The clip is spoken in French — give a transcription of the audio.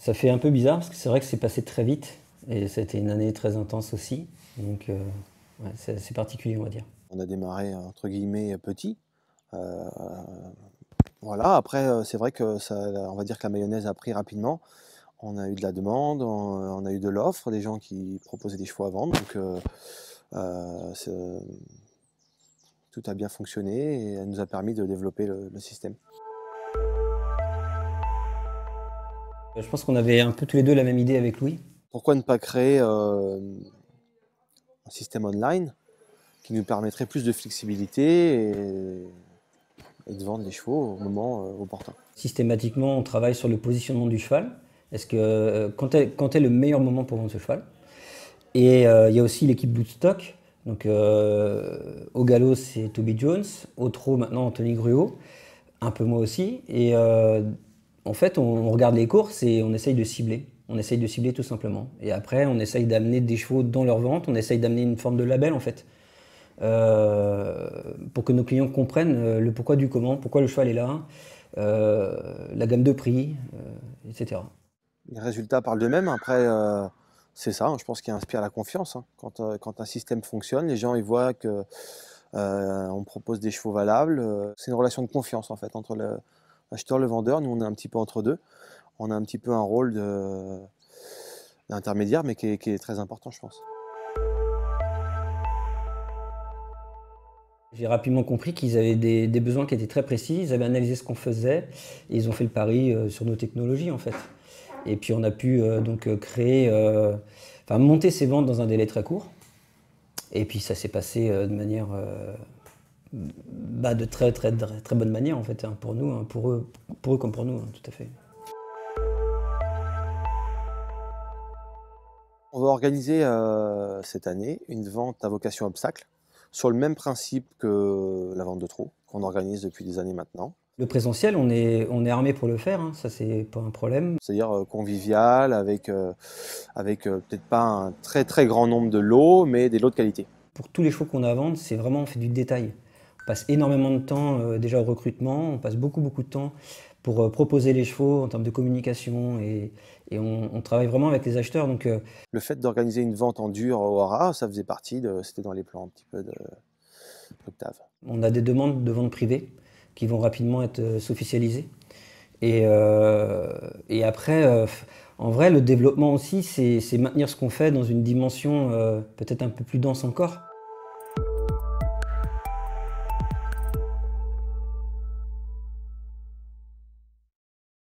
Ça fait un peu bizarre parce que c'est vrai que c'est passé très vite et ça a été une année très intense aussi. Donc euh, c'est particulier, on va dire. On a démarré entre guillemets petit. Euh, voilà, après euh, c'est vrai que ça, on va dire que la mayonnaise a pris rapidement. On a eu de la demande, on, a eu de l'offre, des gens qui proposaient des chevaux à vendre. Donc tout a bien fonctionné et elle nous a permis de développer le système. Euh, je pense qu'on avait un peu tous les deux la même idée avec Louis. Pourquoi ne pas créer euh, un système online qui nous permettrait plus de flexibilité et, de vendre les chevaux au moment euh, opportun Systématiquement, on travaille sur le positionnement du cheval. Est-ce que quand, est, le meilleur moment pour vendre ce cheval Et il y a aussi l'équipe Bloodstock. Donc au galop, c'est Toby Jones. Au trot, maintenant, Anthony Gruot. Un peu moi aussi. Et en fait, on, regarde les courses et on essaye de cibler. On essaye de cibler tout simplement. Et après, on essaye d'amener des chevaux dans leur vente, on essaye d'amener une forme de label en fait. Euh, pour que nos clients comprennent euh, le pourquoi du comment, pourquoi le cheval est là, euh, la gamme de prix, etc. Les résultats parlent d'eux-mêmes. Après, c'est ça, hein. je pense, qui inspire la confiance. Hein. Quand, quand, un système fonctionne, les gens ils voient que on propose des chevaux valables. c'est une relation de confiance en fait entre le, acheteur, le vendeur. Nous, on est un petit peu entre deux. On a un petit peu un rôle d'intermédiaire, mais qui est, très important, je pense. J'ai rapidement compris qu'ils avaient des, besoins qui étaient très précis, ils avaient analysé ce qu'on faisait et ils ont fait le pari euh, sur nos technologies en fait. Et puis on a pu euh, donc euh, créer, enfin monter ces ventes dans un délai très court. Et puis ça s'est passé de manière bah, de très, très, très, bonne manière, en fait, hein, pour nous, hein, pour, eux, pour eux comme pour nous, hein, tout à fait. On va organiser euh, cette année une vente à vocation obstacle sur le même principe que la vente de trop qu'on organise depuis des années maintenant. Le présentiel, on est, on est armé pour le faire, ça c'est pas un problème. C'est-à-dire euh, convivial, avec, euh, avec peut-être pas un très très grand nombre de lots, mais des lots de qualité. Pour tous les chevaux qu'on a à vendre, c'est vraiment on fait du détail. On passe énormément de temps euh, déjà au recrutement, on passe beaucoup beaucoup de temps pour euh, proposer les chevaux en termes de communication et, on, travaille vraiment avec les acheteurs. Donc, euh, Le fait d'organiser une vente en dur au Hora, ça faisait partie, de, c'était dans les plans un petit peu d'Octave. On a des demandes de vente privée qui vont rapidement être Et, et après, en vrai, le développement aussi, c'est maintenir ce qu'on fait dans une dimension peut-être un peu plus dense encore.